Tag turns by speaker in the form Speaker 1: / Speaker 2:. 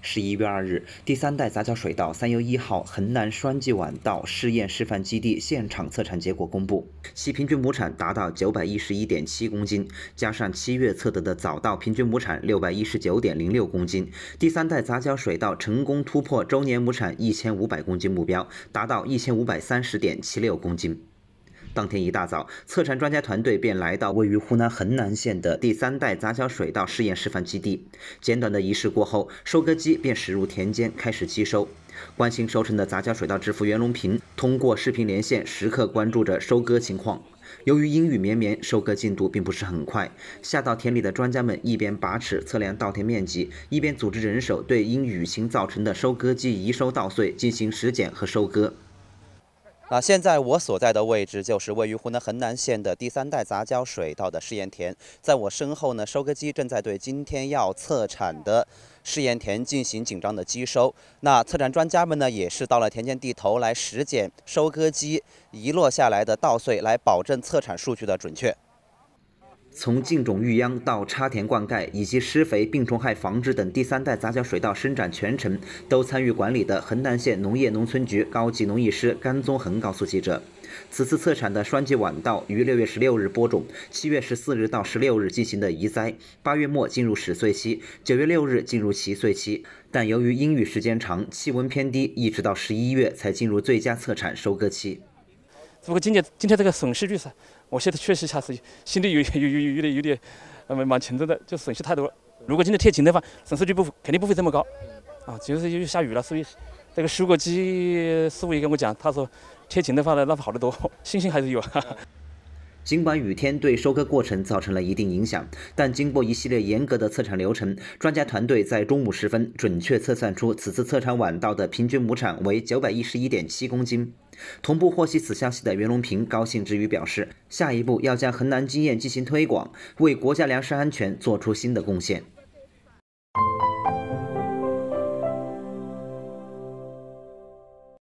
Speaker 1: 十一月二日，第三代杂交水稻“三优一号”衡南双季晚稻试验示范基地现场测产结果公布，其平均亩产达到九百一十一点七公斤，加上七月测得的早稻平均亩产六百一十九点零六公斤，第三代杂交水稻成功突破周年亩产一千五百公斤目标，达到一千五百三十点七六公斤。当天一大早，测产专家团队便来到位于湖南衡南县的第三代杂交水稻试验示范基地。简短的仪式过后，收割机便驶入田间开始机收。关心收成的杂交水稻之父袁隆平通过视频连线，时刻关注着收割情况。由于阴雨绵绵，收割进度并不是很快。下到田里的专家们一边拔尺测量稻田面积，一边组织人手对因雨情造成的收割机移收稻穗进行拾检和收割。啊，现在我所在的位置就是位于湖南衡南县的第三代杂交水稻的试验田，在我身后呢，收割机正在对今天要测产的试验田进行紧张的机收。那测产专家们呢，也是到了田间地头来实践收割机遗落下来的稻穗，来保证测产数据的准确。从净种育秧到插田灌溉，以及施肥、病虫害防治等第三代杂交水稻生产全程都参与管理的衡南县农业农村局高级农艺师甘宗衡告诉记者，此次测产的双季晚稻于六月十六日播种，七月十四日到十六日进行的移栽，八月末进入始穗期，九月六日进入齐穗期，但由于阴雨时间长，气温偏低，一直到十一月才进入最佳测产收割期。
Speaker 2: 不过今天今天这个损失率是，我现在确实下是心里有有有有点有点，蛮蛮沉重的，就损失太多了。如果今天天晴的话，损失率不肯定不会这么高。啊，就是又下雨了，所以这个收割机师傅也跟我讲，他说天晴的话呢，那好得多，信心还是有。
Speaker 1: 尽管雨天对收割过程造成了一定影响，但经过一系列严格的测产流程，专家团队在中午时分准确测算出此次测产晚稻的平均亩产为九百一十一点七公斤。同步获悉此消息的袁隆平高兴之余表示，下一步要将衡南经验进行推广，为国家粮食安全做出新的贡献。